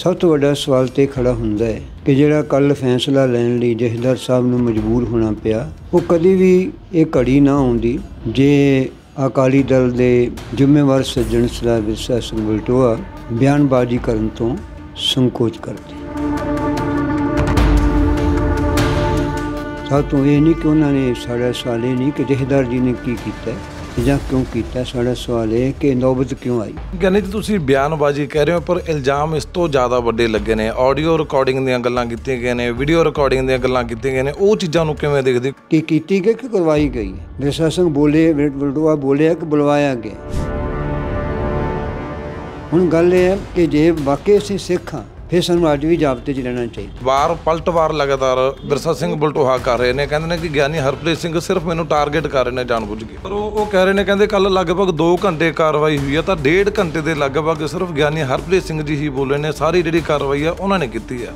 ਸਭ ਤੋਂ ਵੱਡਾ ਸਵਾਲ ਤੇ ਖੜਾ ਹੁੰਦਾ ਹੈ ਕਿ ਜਿਹੜਾ ਕੱਲ ਫੈਸਲਾ ਲੈਣ ਲਈ ਜਹਦਰ ਸਾਹਿਬ ਨੂੰ ਮਜਬੂਰ ਹੋਣਾ ਪਿਆ ਉਹ ਕਦੀ ਵੀ ਇਹ ਘੜੀ ਨਾ ਆਉਂਦੀ ਜੇ ਅਕਾਲੀ ਦਲ ਦੇ ਜ਼ਿੰਮੇਵਾਰ ਸੱਜਣ ਸਰਦਾਰ ਵਿਰਸਾ ਸਿੰਘ ਬਲਟੋਆ ਬਿਆਨਬਾਜ਼ੀ ਕਰਨ ਤੋਂ ਸੰਕੋਚ ਕਰਦੇ ਸਾਤੋਂ ਇਹ ਨਹੀਂ ਕਿ ਉਹਨਾਂ ਨੇ ਸਾਡਾ ਸਾਲੇ ਨਹੀਂ ਕਿ ਜਹਦਰ ਜੀ ਨੇ ਕੀ ਕੀਤਾ ਜਾਂ ਕਿਉਂ ਕੀਤਾ ਸਾਡਾ ਸਵਾਲ ਇਹ ਕਿ ਨੌਬਤ ਕਿਉਂ ਆਈ ਗਣਿਤ ਤੁਸੀਂ ਬਿਆਨਬਾਜ਼ੀ ਕਹਿ ਰਹੇ ਹੋ ਪਰ ਇਲਜ਼ਾਮ ਇਸ ਤੋਂ ਜ਼ਿਆਦਾ ਵੱਡੇ ਲੱਗੇ ਨੇ ਆਡੀਓ ਰਿਕਾਰਡਿੰਗ ਦੀਆਂ ਗੱਲਾਂ ਕੀਤੀਆਂ ਗਈਆਂ ਨੇ ਵੀਡੀਓ ਰਿਕਾਰਡਿੰਗ ਦੀਆਂ ਗੱਲਾਂ ਕੀਤੀਆਂ ਗਈਆਂ ਨੇ ਉਹ ਚੀਜ਼ਾਂ ਨੂੰ ਕਿਵੇਂ ਦੇਖਦੇ ਕਿ ਕੀਤੀ ਗਈ ਕਿ ਕਰਵਾਈ ਗਈ ਵਿਰਸਾ ਸਿੰਘ ਬੋਲੇ ਮਿੰਟ ਬਲਟੂਆ ਬੋਲਿਆ ਕਿ ਬੁਲਵਾਇਆ ਗਿਆ ਹੁਣ ਗੱਲ ਇਹ ਹੈ ਕਿ ਜੇ ਵਾਕਈ ਅਸੀਂ ਸਿੱਖ ਫਿਰ ਸਾਨੂੰ ਅੱਜ ਵੀ ਜਾਬਤੇ 'ਚ ਰਹਿਣਾ ਚਾਹੀਦਾ ਵਾਰ ਪਲਟਵਾਰ ਲਗਾਤਾਰ ਬਿਰਸਾ ਸਿੰਘ ਬਲਟੋਹਾ ਕਰ ਰਹੇ ਨੇ ਕਹਿੰਦੇ ਨੇ ਕਿ ਗਿਆਨੀ ਹਰਪ੍ਰੀਤ ਸਿੰਘ ਸਿਰਫ ਮੈਨੂੰ ਟਾਰਗੇਟ ਕਰ ਰਹੇ ਨੇ ਜਾਣਬੁੱਝ ਕੇ ਪਰ ਉਹ ਉਹ ਕਹਿ ਰਹੇ ਨੇ ਕਹਿੰਦੇ ਕੱਲ ਲਗਭਗ 2 ਘੰਟੇ ਕਾਰਵਾਈ ਹੋਈ ਆ ਤਾਂ 1.5 ਘੰਟੇ ਦੇ ਲਗਭਗ ਸਿਰਫ ਗਿਆਨੀ ਹਰਪ੍ਰੀਤ ਸਿੰਘ ਜੀ ਹੀ ਬੋਲੇ ਨੇ ਸਾਰੀ ਜਿਹੜੀ ਕਾਰਵਾਈ ਆ ਉਹਨਾਂ ਨੇ ਕੀਤੀ ਆ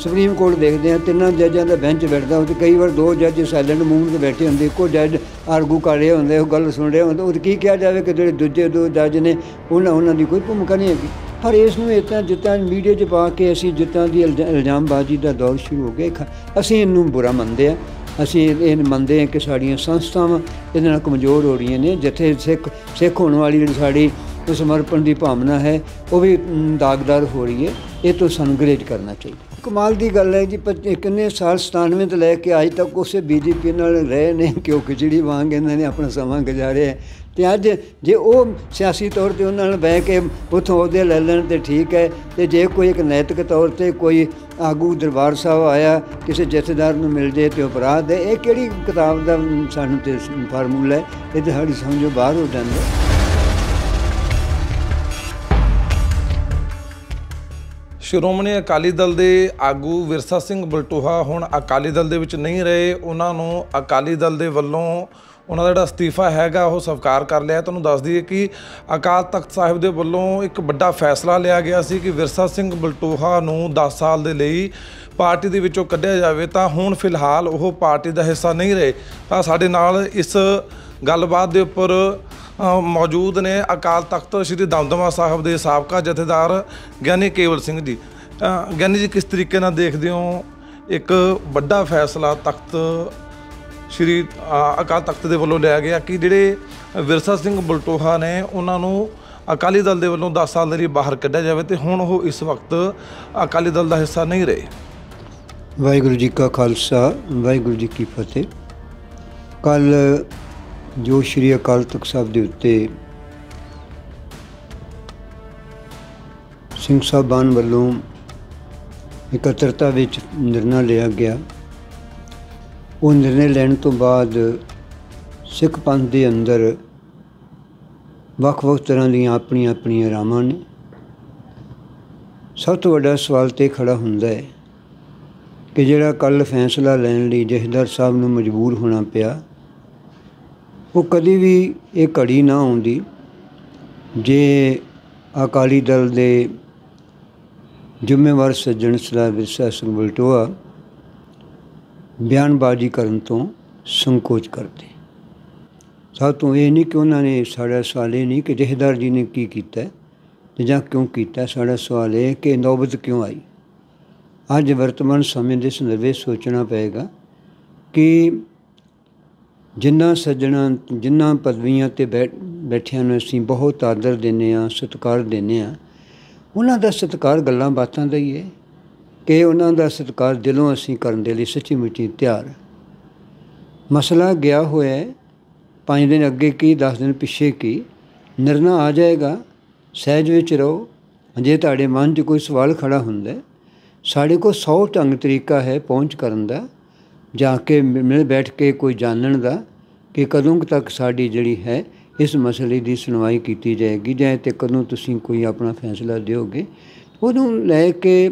ਸੁਪਰੀਮ ਕੋਰਟ ਦੇਖਦੇ ਆ ਤਿੰਨਾਂ ਜੱਜਾਂ ਦਾ ਬੈਂਚ ਬੈਠਦਾ ਉਹ ਕਈ ਵਾਰ ਦੋ ਜੱਜ ਸਾਇਲੈਂਟ ਮੂਵਮੈਂਟ ਤੇ ਬੈਠੇ ਹੁੰਦੇ ਇੱਕੋ ਜੱਜ ਆਰਗੂ ਕਰ ਰਿਹਾ ਹੁੰਦਾ ਉਹ ਗੱਲ ਸੁਣ ਰਿਹਾ ਹੁੰਦਾ ਉਹ ਕੀ ਕਿਹਾ ਜਾਵੇ ਕਿ ਜਿਹੜੇ ਦੂਜੇ ਦੋ ਜੱਜ ਨੇ ਉਹਨਾਂ ਉਹਨਾਂ ਦੀ ਕੋਈ ਭੂਮਿਕਾ ਨਹੀਂ ਹੈਗੀ ਪਰ ਇਸ ਨੂੰ ਇਤਨਾ ਜਿੱਤਾਂ ਮੀਡੀਆ 'ਚ ਪਾ ਕੇ ਅਸੀਂ ਜਿੱਤਾਂ ਦੀ ਇਲਜ਼ਾਮਬਾਜ਼ੀ ਦਾ ਦੌਰ ਸ਼ੁਰੂ ਹੋ ਗਿਆ ਅਸੀਂ ਇਹਨੂੰ ਬੁਰਾ ਮੰਨਦੇ ਆ ਅਸੀਂ ਇਹ ਮੰਨਦੇ ਆ ਕਿ ਸਾਡੀਆਂ ਸੰਸਥਾਵਾਂ ਇਹਨਾਂ ਨਾਲ ਕਮਜ਼ੋਰ ਹੋ ਰਹੀਆਂ ਨੇ ਜਿੱਥੇ ਸਿੱਖ ਸਿੱਖ ਹੋਣ ਵਾਲੀ ਜਿਹੜੀ ਸਾਡੀ ਸਮਰਪਣ ਦੀ ਭਾਵਨਾ ਹੈ ਉਹ ਵੀ ਦਾਗਦਾਰ ਹੋ ਰਹੀ ਹੈ ਇਹ ਤੋਂ ਸਾਨੂੰ ਗ੍ਰੇਟ ਕਰਨਾ ਚਾਹੀਦਾ ਕਮਾਲ ਦੀ ਗੱਲ ਹੈ ਜੀ ਕਿੰਨੇ ਸਾਲ 97 ਤੋਂ ਲੈ ਕੇ ਅੱਜ ਤੱਕ ਉਸੇ ਬੀਜੇਪੀ ਨਾਲ ਰਹੇ ਨੇ ਕਿਉਂ ਖਿਚੜੀ ਵਾਂਗ ਇਹਨਾਂ ਨੇ ਆਪਣਾ ਸਮਾਂ ਗੁਜ਼ਾਰਿਆ ਤੇ ਅੱਜ ਜੇ ਉਹ ਸਿਆਸੀ ਤੌਰ ਤੇ ਉਹਨਾਂ ਨਾਲ ਬਹਿ ਕੇ ਉਥੋਂ ਉਹਦੇ ਲੈ ਲੈਣ ਤੇ ਠੀਕ ਹੈ ਤੇ ਜੇ ਕੋਈ ਇੱਕ ਨੈਤਿਕ ਤੌਰ ਤੇ ਕੋਈ ਆਗੂ ਦਰਬਾਰ ਸਾਹਿਬ ਆਇਆ ਕਿਸੇ ਜਥੇਦਾਰ ਨੂੰ ਮਿਲ ਜੇ ਤੇ ਅਪਰਾਧ ਹੈ ਇਹ ਕਿਹੜੀ ਕਿਤਾਬ ਦਾ ਸਾਨੂੰ ਤੇ ਫਾਰਮੂਲਾ ਹੈ ਇਹ ਤਾਂ ਸਾਡੀ ਸਮਝੋ ਬਾਹਰ ਹੋ ਜਾਂਦਾ ਸ਼੍ਰੋਮਣੀ ਅਕਾਲੀ ਦਲ ਦੇ ਆਗੂ ਵਿਰਸਾ ਸਿੰਘ ਬਲਟੋਹਾ ਹੁਣ ਅਕਾਲੀ ਦਲ ਦੇ ਵਿੱਚ ਨਹੀਂ ਰਹੇ ਉਹਨਾਂ ਨੂੰ ਅਕਾਲੀ ਦਲ ਦੇ ਵੱਲੋਂ ਉਹਨਾਂ ਦਾ ਜਿਹੜਾ ਅਸਤੀਫਾ ਹੈਗਾ ਉਹ ਸਵਾਰ ਕਰ ਲਿਆ ਤੁਹਾਨੂੰ ਦੱਸ ਦਈਏ ਕਿ ਅਕਾਲ ਤਖਤ ਸਾਹਿਬ ਦੇ ਵੱਲੋਂ ਇੱਕ ਵੱਡਾ ਫੈਸਲਾ ਲਿਆ ਗਿਆ ਸੀ ਕਿ ਵਿਰਸਾ ਸਿੰਘ ਬਲਟੋਹਾ ਨੂੰ 10 ਸਾਲ ਦੇ ਲਈ ਪਾਰਟੀ ਦੇ ਵਿੱਚੋਂ ਕੱਢਿਆ ਜਾਵੇ ਤਾਂ ਹੁਣ ਫਿਲਹਾਲ ਉਹ ਪਾਰਟੀ ਦਾ ਹਿੱਸਾ ਨਹੀਂ ਰਹੇ ਤਾਂ ਸਾਡੇ ਨਾਲ ਇਸ ਗੱਲਬਾਤ ਦੇ ਉੱਪਰ ਮੌਜੂਦ ਨੇ ਅਕਾਲ ਤਖਤ ਸ੍ਰੀ ਦਮਦਮਾ ਸਾਹਿਬ ਦੇ ਸਾਬਕਾ ਜਥੇਦਾਰ ਗਿਆਨੀ ਕੇਵਲ ਸਿੰਘ ਜੀ ਗਿਆਨੀ ਜੀ ਕਿਸ ਤਰੀਕੇ ਨਾਲ ਦੇਖਦੇ ਹੋ ਇੱਕ ਵੱਡਾ ਫੈਸਲਾ ਤਖਤ ਸ਼੍ਰੀ ਅਕਾਲ ਤਖਤ ਦੇ ਵੱਲੋਂ ਲਿਆ ਗਿਆ ਕਿ ਜਿਹੜੇ ਵਿਰਸਾ ਸਿੰਘ ਬਲਟੋਹਾ ਨੇ ਉਹਨਾਂ ਨੂੰ ਅਕਾਲੀ ਦਲ ਦੇ ਵੱਲੋਂ 10 ਸਾਲ ਦੇ ਲਈ ਬਾਹਰ ਕੱਢਿਆ ਜਾਵੇ ਤੇ ਹੁਣ ਉਹ ਇਸ ਵਕਤ ਅਕਾਲੀ ਦਲ ਦਾ ਹਿੱਸਾ ਨਹੀਂ ਰਹੇ ਵਾਹਿਗੁਰੂ ਜੀ ਕਾ ਖਾਲਸਾ ਵਾਹਿਗੁਰੂ ਜੀ ਕੀ ਫਤਿਹ ਕੱਲ ਜੋ ਸ਼੍ਰੀ ਅਕਾਲ ਤਖਤ ਸਾਹਿਬ ਦੇ ਉੱਤੇ ਸਿੰਘ ਸਾਹਿਬਾਨ ਵੱਲੋਂ ਇਕੱਤਰਤਾ ਵਿੱਚ ਨਿਰਣਾ ਲਿਆ ਗਿਆ ਉਹ ਨਿਰਣੇ ਲੈਣ ਤੋਂ ਬਾਅਦ ਸਿੱਖ ਪੰਥ ਦੇ ਅੰਦਰ ਵੱਖ-ਵੱਖ ਤਰ੍ਹਾਂ ਦੀਆਂ ਆਪਣੀਆਂ ਆਪਣੀਆਂ ਰਾਮਾਂ ਨੇ ਸਭ ਤੋਂ ਵੱਡਾ ਸਵਾਲ ਤੇ ਖੜਾ ਹੁੰਦਾ ਹੈ ਕਿ ਜਿਹੜਾ ਕੱਲ ਫੈਸਲਾ ਲੈਣ ਲਈ ਜਹਦਰ ਸਾਹਿਬ ਨੂੰ ਮਜਬੂਰ ਹੋਣਾ ਪਿਆ ਉਹ ਕਦੀ ਵੀ ਇਹ ਘੜੀ ਨਾ ਆਉਂਦੀ ਜੇ ਅਕਾਲੀ ਦਲ ਦੇ ਜ਼ਿੰਮੇਵਾਰ ਸੱਜਣ ਸਰਦਾਰ ਵਿਸ਼ਾ ਸਿੰਘ ਬਲਟੋਆ ਬਿਆਨਬਾਜ਼ੀ ਕਰਨ ਤੋਂ ਸੰਕੋਚ ਕਰਦੇ ਸਭ ਤੋਂ ਇਹ ਨਹੀਂ ਕਿ ਉਹਨਾਂ ਨੇ ਸਾਡਾ ਸਵਾਲ ਇਹ ਨਹੀਂ ਕਿ ਜਹੇਦਾਰ ਜੀ ਨੇ ਕੀ ਕੀਤਾ ਤੇ ਜਾਂ ਕਿਉਂ ਕੀਤਾ ਸਾਡਾ ਸਵਾਲ ਇਹ ਕਿ ਨੌਬਤ ਕਿਉਂ ਆਈ ਅੱਜ ਵਰਤਮਾਨ ਸਮੇਂ ਦੇ ਸੰਦਰਭੇ ਸੋਚਣਾ ਪਏਗਾ ਕਿ ਜਿਨ੍ਹਾਂ ਸੱਜਣਾ ਜਿਨ੍ਹਾਂ ਪਦਵੀਆਂ ਤੇ ਬੈਠਿਆਂ ਨੂੰ ਅਸੀਂ ਬਹੁਤ ਆਦਰ ਦਿੰਨੇ ਆ ਸਤਿਕਾਰ ਦਿੰਨੇ ਆ ਉਹਨਾਂ ਦਾ ਸਤਿਕਾਰ ਗੱਲਾਂ ਬਾਤਾਂ ਦਾ ਹੀ ਹੈ ਕਿ ਉਹਨਾਂ ਦਾ ਸਤਿਕਾਰ ਦਿਲੋਂ ਅਸੀਂ ਕਰਨ ਦੇ ਲਈ ਸੱਚੀ ਮੁੱਚੀ ਤਿਆਰ ਮਸਲਾ ਗਿਆ ਹੋਇਆ ਹੈ 5 ਦਿਨ ਅੱਗੇ ਕੀ 10 ਦਿਨ ਪਿੱਛੇ ਕੀ ਨਿਰਣਾ ਆ ਜਾਏਗਾ ਸਹਿਜ ਵਿੱਚ ਰਹੋ ਜੇ ਤੁਹਾਡੇ ਮਨ 'ਚ ਕੋਈ ਸਵਾਲ ਖੜਾ ਹੁੰਦਾ ਸਾਡੇ ਕੋਲ 100 ਢੰਗ ਤਰੀਕਾ ਹੈ ਪਹੁੰਚ ਕਰਨ ਦਾ ਜਾ ਕੇ ਮਿਲ ਬੈਠ ਕੇ ਕੋਈ ਜਾਣਨ ਦਾ ਕਿ ਕਦੋਂ ਤੱਕ ਸਾਡੀ ਜਿਹੜੀ ਹੈ ਇਸ ਮਸਲੇ ਦੀ ਸੁਣਵਾਈ ਕੀਤੀ ਜਾਏਗੀ ਜਾਂ ਤੇ ਕਦੋਂ ਤੁਸੀਂ ਕੋਈ ਆਪਣਾ ਫੈਸਲਾ ਦਿਓਗੇ ਉਹਨੂੰ ਲੈ ਕੇ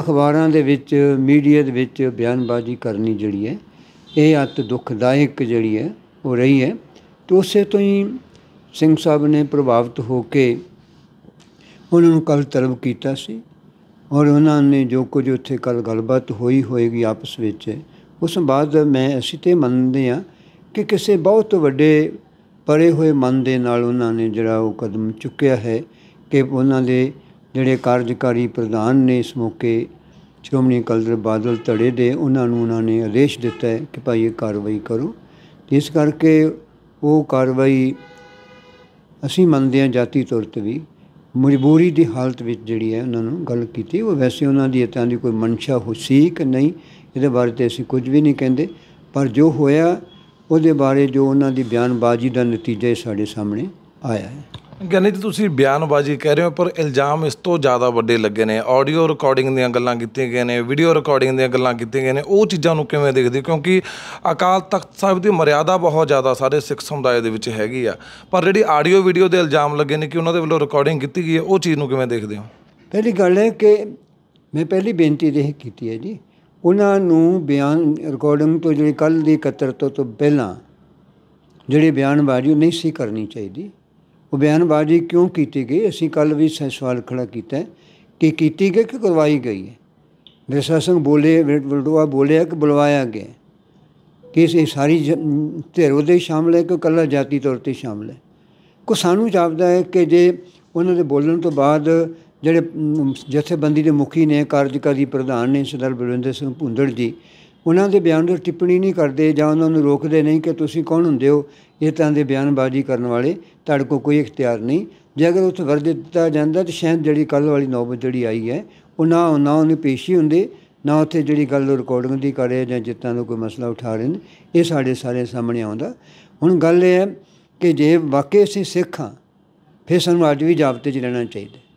ਅਖਬਾਰਾਂ ਦੇ ਵਿੱਚ ਮੀਡੀਆ ਦੇ ਵਿੱਚ ਬਿਆਨਬਾਜ਼ੀ ਕਰਨੀ ਜਿਹੜੀ ਹੈ ਇਹ ਅਤ ਦੁਖਦਾਇਕ ਜਿਹੜੀ ਹੈ ਹੋ ਰਹੀ ਹੈ ਤੇ ਉਸੇ ਤੋਂ ਹੀ ਸਿੰਘ ਸਾਹਿਬ ਨੇ ਪ੍ਰਭਾਵਿਤ ਹੋ ਕੇ ਉਹਨਾਂ ਨੂੰ ਕੱਲ ਤਰਬ ਕੀਤਾ ਸੀ ਔਰ ਉਹਨਾਂ ਨੇ ਜੋ ਕੁਝ ਉੱਥੇ ਕੱਲ ਗੱਲਬਾਤ ਹੋਈ ਹੋਏਗੀ ਆਪਸ ਵਿੱਚ ਉਸ ਬਾਅਦ ਮੈਂ ਅਸੀਂ ਤੇ ਮੰਨਦੇ ਆ ਕਿ ਕਿਸੇ ਬਹੁਤ ਵੱਡੇ ਪਰੇ ਹੋਏ ਮਨ ਦੇ ਨਾਲ ਉਹਨਾਂ ਨੇ ਜਿਹੜਾ ਉਹ ਕਦਮ ਚੁੱਕਿਆ ਹੈ ਕਿ ਉਹਨਾਂ ਦੇ ਜਿਹੜੇ ਕਾਰਜਕਾਰੀ ਪ੍ਰਧਾਨ ਨੇ ਇਸ ਮੌਕੇ ਚੋਮਣੀ ਕਲਦਰ ਬਾਦਲ ਧੜੇ ਦੇ ਉਹਨਾਂ ਨੂੰ ਉਹਨਾਂ ਨੇ ਆਦੇਸ਼ ਦਿੱਤਾ ਕਿ ਭਾਈ ਇਹ ਕਾਰਵਾਈ ਕਰੋ ਇਸ ਕਰਕੇ ਉਹ ਕਾਰਵਾਈ ਅਸੀਂ ਮੰਨਦੇ ਹਾਂ ਜਾਤੀ ਤੌਰ ਤੇ ਵੀ ਮਜਬੂਰੀ ਦੀ ਹਾਲਤ ਵਿੱਚ ਜਿਹੜੀ ਹੈ ਉਹਨਾਂ ਨੂੰ ਗੱਲ ਕੀਤੀ ਉਹ ਵੈਸੇ ਉਹਨਾਂ ਦੀ ਇਤਾਂ ਦੀ ਕੋਈ ਮਨਸ਼ਾ ਹੋ ਕਿ ਨਹੀਂ ਇਹਦੇ ਬਾਰੇ ਤੇ ਅਸੀਂ ਕੁਝ ਵੀ ਨਹੀਂ ਕਹਿੰਦੇ ਪਰ ਜੋ ਹੋਇਆ ਉਹਦੇ ਬਾਰੇ ਜੋ ਉਹਨਾਂ ਦੀ ਬਿਆਨਬਾਜ਼ੀ ਦਾ ਨਤੀਜਾ ਸਾਡੇ ਸਾਹਮਣੇ ਆਇਆ ਹੈ ਗਣਿਤ ਤੁਸੀਂ ਬਿਆਨਬਾਜ਼ੀ ਕਹਿ ਰਹੇ ਹੋ ਪਰ ਇਲਜ਼ਾਮ ਇਸ ਤੋਂ ਜ਼ਿਆਦਾ ਵੱਡੇ ਲੱਗੇ ਨੇ ਆਡੀਓ ਰਿਕਾਰਡਿੰਗ ਦੀਆਂ ਗੱਲਾਂ ਕੀਤੀਆਂ ਗਈਆਂ ਨੇ ਵੀਡੀਓ ਰਿਕਾਰਡਿੰਗ ਦੀਆਂ ਗੱਲਾਂ ਕੀਤੀਆਂ ਗਈਆਂ ਨੇ ਉਹ ਚੀਜ਼ਾਂ ਨੂੰ ਕਿਵੇਂ ਦੇਖਦੇ ਕਿਉਂਕਿ ਅਕਾਲ ਤਖਤ ਸਾਹਿਬ ਦੀ ਮਰਿਆਦਾ ਬਹੁਤ ਜ਼ਿਆਦਾ ਸਾਰੇ ਸਿੱਖ ਸਮੁਦਾਇ ਦੇ ਵਿੱਚ ਹੈਗੀ ਆ ਪਰ ਜਿਹੜੀ ਆਡੀਓ ਵੀਡੀਓ ਦੇ ਇਲਜ਼ਾਮ ਲੱਗੇ ਨੇ ਕਿ ਉਹਨਾਂ ਦੇ ਵੱਲੋਂ ਰਿਕਾਰਡਿੰਗ ਕੀਤੀ ਗਈ ਹੈ ਉਹ ਚੀਜ਼ ਨੂੰ ਕਿਵੇਂ ਦੇਖਦੇ ਹੋ ਪਹਿਲੀ ਗੱਲ ਹੈ ਕਿ ਮੈਂ ਪਹਿਲੀ ਬੇਨਤੀ ਇਹ ਕੀਤੀ ਹੈ ਜੀ ਉਹਨਾਂ ਨੂੰ ਬਿਆਨ ਰਿਕਾਰਡਿੰਗ ਤੋਂ ਜਿਹੜੀ ਕੱਲ ਦੀ ਕਤਰ ਤੋਂ ਤੋਂ ਪਹਿਲਾਂ ਜਿਹੜੀ ਬਿਆਨਬਾਜ਼ੀ ਨਹੀਂ ਸੀ ਕਰਨੀ ਚਾਹੀਦੀ ਉਹ ਬਿਆਨਬਾਜ਼ੀ ਕਿਉਂ ਕੀਤੀ ਗਈ ਅਸੀਂ ਕੱਲ ਵੀ ਸਵਾਲ ਖੜਾ ਕੀਤਾ ਕਿ ਕੀਤੀ ਗਈ ਕਿ ਕਰਵਾਈ ਗਈ ਹੈ ਵਿਸ਼ਾ ਸਿੰਘ ਬੋਲੇ ਵਲਡੋਆ ਬੋਲਿਆ ਕਿ ਬੁਲਵਾਇਆ ਗਿਆ ਕਿ ਇਹ ਸਾਰੀ ਧਿਰ ਉਹਦੇ ਸ਼ਾਮਲ ਹੈ ਕਿ ਕੱਲਾ ਜਾਤੀ ਤੌਰ ਤੇ ਸ਼ਾਮਲ ਹੈ ਕੋ ਸਾਨੂੰ ਜਾਪਦਾ ਹੈ ਕਿ ਜੇ ਉਹਨਾਂ ਦੇ ਬੋਲਣ ਤੋਂ ਬਾਅਦ ਜਿਹੜੇ ਜਥੇਬੰਦੀ ਦੇ ਮੁਖੀ ਨੇ ਕਾਰਜਕਾਰੀ ਪ੍ਰਧਾਨ ਨੇ ਸਰਦਾਰ ਬਲਵਿੰਦਰ ਸਿੰਘ ਭੁੰਦੜ ਜੀ ਉਹਨਾਂ ਦੇ ਬਿਆਨ ਤੇ ਟਿੱਪਣੀ ਨਹੀਂ ਕਰਦੇ ਜਾਂ ਉਹਨਾਂ ਨੂੰ ਰੋਕਦੇ ਨਹੀਂ ਕਿ ਤੁਸੀਂ ਕੌਣ ਹੁੰਦੇ ਹੋ ਇਹ ਤਾਂ ਦੇ ਬਿਆਨਬਾਜ਼ੀ ਕਰਨ ਵਾਲੇ ਤੁਹਾਡੇ ਕੋਲ ਕੋਈ ਇਖਤਿਆਰ ਨਹੀਂ ਜੇ ਅਗਰ ਉੱਥੇ ਵਰਜ ਦਿੱਤਾ ਜਾਂਦਾ ਤਾਂ ਸ਼ਾਇਦ ਜਿਹੜੀ ਕੱਲ ਵਾਲੀ ਨੌਬਤ ਜਿਹੜੀ ਆਈ ਹੈ ਉਹ ਨਾ ਨਾ ਉਹਨੇ ਪੇਸ਼ੀ ਹੁੰਦੇ ਨਾ ਉੱਥੇ ਜਿਹੜੀ ਗੱਲ ਰਿਕਾਰਡਿੰਗ ਦੀ ਕਰੇ ਜਾਂ ਜਿੱਤਾਂ ਦਾ ਕੋਈ ਮਸਲਾ ਉਠਾ ਰਹੇ ਨੇ ਇਹ ਸਾਡੇ ਸਾਰੇ ਸਾਹਮਣੇ ਆਉਂਦਾ ਹੁਣ ਗੱਲ ਇਹ ਹੈ ਕਿ ਜੇ ਵਾਕਈ ਅਸੀਂ ਸਿੱਖਾਂ ਫਿਰ ਸਾਨੂੰ ਅੱਜ ਵੀ ਜਾਬਤੇ 'ਚ ਰਹਿਣਾ ਚਾਹੀਦਾ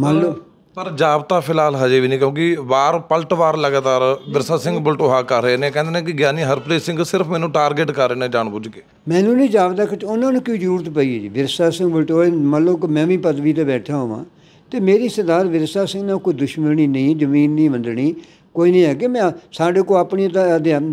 ਮੰਨ ਲਓ ਪਰ ਜਾਬਤਾ ਫਿਲਹਾਲ ਹਜੇ ਵੀ ਨਹੀਂ ਕਿਉਂਕਿ ਵਾਰ ਪਲਟਵਾਰ ਲਗਾਤਾਰ ਵਿਰਸਾ ਸਿੰਘ ਬਲਟੋਹਾ ਕਰ ਰਹੇ ਨੇ ਕਹਿੰਦੇ ਨੇ ਕਿ ਗਿਆਨੀ ਹਰਪ੍ਰੀਤ ਸਿੰਘ ਸਿਰਫ ਮੈਨੂੰ ਟਾਰਗੇਟ ਕਰ ਰਹੇ ਨੇ ਜਾਣਬੁੱਝ ਕੇ ਮੈਨੂੰ ਨਹੀਂ ਜਾਬਤਾ ਕਿ ਉਹਨਾਂ ਨੂੰ ਕੀ ਜ਼ਰੂਰਤ ਪਈ ਹੈ ਜੀ ਵਿਰਸਾ ਸਿੰਘ ਬਲਟੋਹਾ ਮੰਨ ਲਓ ਕਿ ਮੈਂ ਵੀ ਪਦਵੀ ਤੇ ਬੈਠਾ ਹਾਂ ਤੇ ਮੇਰੀ ਸਰਦਾਰ ਵਿਰਸਾ ਸਿੰਘ ਨਾਲ ਕੋਈ ਦੁਸ਼ਮਣੀ ਨਹੀਂ ਜ਼ਮੀਨ ਨਹੀਂ ਵੰਡਣੀ ਕੋਈ ਨਹੀਂ ਹੈ ਕਿ ਮੈਂ ਸਾਡੇ ਕੋ ਆਪਣੀ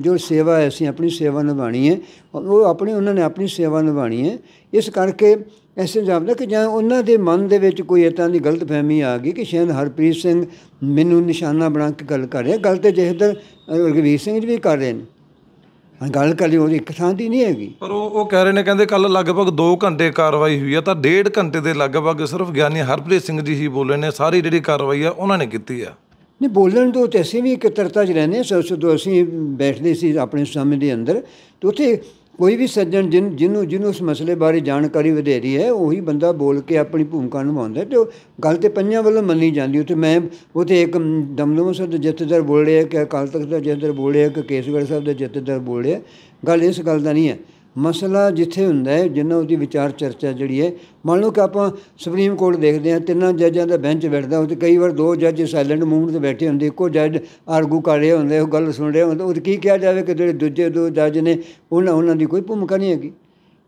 ਜੋ ਸੇਵਾ ਹੈ ਅਸੀਂ ਆਪਣੀ ਸੇਵਾ ਨਿਭਾਣੀ ਹੈ ਉਹ ਆਪਣੀ ਉਹਨਾਂ ਨੇ ਆਪਣੀ ਸੇਵਾ ਨਿਭਾਣੀ ਹੈ ਇਸ ਕਰਕੇ ਇਹ ਸਮਝਾਉਂਦਾ ਕਿ ਜਾਂ ਉਹਨਾਂ ਦੇ ਮਨ ਦੇ ਵਿੱਚ ਕੋਈ ਇਤਾਂ ਦੀ ਫਹਿਮੀ ਆ ਗਈ ਕਿ ਸ਼ਾਇਦ ਹਰਪ੍ਰੀਤ ਸਿੰਘ ਮੈਨੂੰ ਨਿਸ਼ਾਨਾ ਬਣਾ ਕੇ ਗੱਲ ਕਰ ਰਿਹਾ ਗੱਲ ਤੇ ਜਿਹਦਰ ਰਗਵੀਰ ਸਿੰਘ ਜੀ ਵੀ ਕਰ ਰਹੇ ਨੇ ਗੱਲ ਕਰੀ ਉਹਦੀ ਇੱਕ ਥਾਂ ਦੀ ਨਹੀਂ ਹੈਗੀ ਪਰ ਉਹ ਉਹ ਕਹਿ ਰਹੇ ਨੇ ਕਹਿੰਦੇ ਕੱਲ ਲਗਭਗ 2 ਘੰਟੇ ਕਾਰਵਾਈ ਹੋਈ ਆ ਤਾਂ 1.5 ਘੰਟੇ ਦੇ ਲਗਭਗ ਸਿਰਫ ਗਿਆਨੀ ਹਰਪ੍ਰੀਤ ਸਿੰਘ ਜੀ ਹੀ ਬੋਲੇ ਨੇ ਸਾਰੀ ਜਿਹੜੀ ਕਾਰਵਾਈ ਆ ਉਹਨਾਂ ਨੇ ਕੀਤੀ ਆ ਨਹੀਂ ਬੋਲਣ ਤੋਂ ਤੇ ਅਸੀਂ ਵੀ ਇਕੱਤਰਤਾ 'ਚ ਰਹਿੰਦੇ ਸੋ ਤੋਂ ਅਸੀਂ ਬੈਠਦੇ ਸੀ ਆਪਣੇ ਸਮੇਂ ਦੇ ਅੰਦਰ ਤੇ ਉੱਥੇ ਕੋਈ ਵੀ ਸੱਜਣ ਜਿਨ ਜਿਹਨੂੰ ਜਿਹਨੂੰ ਉਸ ਮਸਲੇ ਬਾਰੇ ਜਾਣਕਾਰੀ ਵਧੇਰੀ ਹੈ ਉਹੀ ਬੰਦਾ ਬੋਲ ਕੇ ਆਪਣੀ ਭੂਮਿਕਾ ਨਿਭਾਉਂਦਾ ਤੇ ਗੱਲ ਤੇ ਪੰਜਾਂ ਵੱਲੋਂ ਮੰਨੀ ਜਾਂਦੀ ਤੇ ਮੈਂ ਉਹ ਤੇ ਇੱਕ ਦਮਦਮ ਸਰ ਦੇ ਜਥੇਦਾਰ ਬੋਲ ਰਿਹਾ ਕਿ ਕਾਲ ਤਖਤ ਦਾ ਜਥੇਦਾਰ ਬੋਲ ਰਿਹਾ ਕਿ ਕੇਸਗੜ੍ਹ ਸਾਹਿਬ ਦੇ ਜਥੇਦਾਰ ਬੋਲ ਰਿਹਾ ਗੱਲ ਇਸ ਗੱਲ ਦਾ ਨਹੀਂ ਹੈ ਮਸਲਾ ਜਿੱਥੇ ਹੁੰਦਾ ਹੈ ਜਿੰਨਾ ਉਹਦੀ ਵਿਚਾਰ ਚਰਚਾ ਜਿਹੜੀ ਹੈ ਮੰਨ ਲਓ ਕਿ ਆਪਾਂ ਸੁਪਰੀਮ ਕੋਰਟ ਦੇਖਦੇ ਹਾਂ ਤਿੰਨਾਂ ਜੱਜਾਂ ਦਾ ਬੈਂਚ ਬੈਠਦਾ ਉਹ ਤੇ ਕਈ ਵਾਰ ਦੋ ਜੱਜ ਸਾਇਲੈਂਟ ਮੂਵਮੈਂਟ ਤੇ ਬੈਠੇ ਹੁੰਦੇ ਇੱਕੋ ਜੱਜ ਆਰਗੂ ਕਰ ਰਿਹਾ ਹੁੰਦਾ ਉਹ ਗੱਲ ਸੁਣ ਰਿਹਾ ਹੁੰਦਾ ਉਹ ਕੀ ਕਿਹਾ ਜਾਵੇ ਕਿ ਜਿਹੜੇ ਦੂਜੇ ਦੋ ਜੱਜ ਨੇ ਉਹਨਾਂ ਉਹਨਾਂ ਦੀ ਕੋਈ ਭੂਮਿਕਾ ਨਹੀਂ ਹੈਗੀ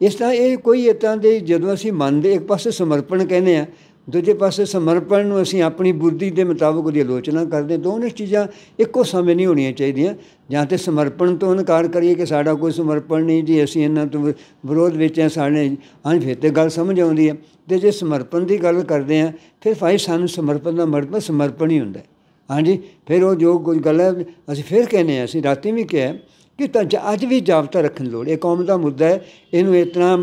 ਇਸ ਤਰ੍ਹਾਂ ਇਹ ਕੋਈ ਇਤਾਂ ਦੇ ਜਦੋਂ ਅਸੀਂ ਮੰਨਦੇ ਇੱਕ ਪਾਸੇ ਸਮਰਪਣ ਕਹਿੰਦੇ ਆ ਦੂਜੇ ਪਾਸੇ ਸਮਰਪਣ ਨੂੰ ਅਸੀਂ ਆਪਣੀ ਬੁੱਧੀ ਦੇ ਮੁਤਾਬਕ ਉਹਦੀ ਆਲੋਚਨਾ ਕਰਦੇ ਦੋਨੇ ਚੀਜ਼ਾਂ ਇੱਕੋ ਸਮੇਂ ਨਹੀਂ ਹੋਣੀਆਂ ਚਾਹੀਦੀਆਂ ਜਾਂ ਤੇ ਸਮਰਪਣ ਤੋਂ ਇਨਕਾਰ ਕਰੀਏ ਕਿ ਸਾਡਾ ਕੋਈ ਸਮਰਪਣ ਨਹੀਂ ਜੀ ਅਸੀਂ ਇਹਨਾਂ ਤੋਂ ਵਿਰੋਧ ਵਿੱਚ ਆ ਸਾਡੇ ਹਾਂ ਫਿਰ ਤੇ ਗੱਲ ਸਮਝ ਆਉਂਦੀ ਹੈ ਤੇ ਜੇ ਸਮਰਪਣ ਦੀ ਗੱਲ ਕਰਦੇ ਆ ਫਿਰ ਭਾਈ ਸਾਨੂੰ ਸਮਰਪਣ ਦਾ ਮਰਤਬਾ ਸਮਰਪਣ ਹੀ ਹੁੰਦਾ ਹਾਂਜੀ ਫਿਰ ਉਹ ਜੋ ਕੋਈ ਗੱਲ ਹੈ ਅਸੀਂ ਫਿਰ ਕਹਿੰਦੇ ਆ ਅਸੀਂ ਰਾਤੀ ਵੀ ਕਿਹਾ ਕਿ ਤਾਂ ਅੱਜ ਵੀ ਜਾਬਤਾ ਰੱਖਣ ਲੋੜ ਇਹ ਕੌਮ ਦਾ ਮੁੱਦਾ ਹੈ ਇਹਨੂੰ ਇਤਨਾ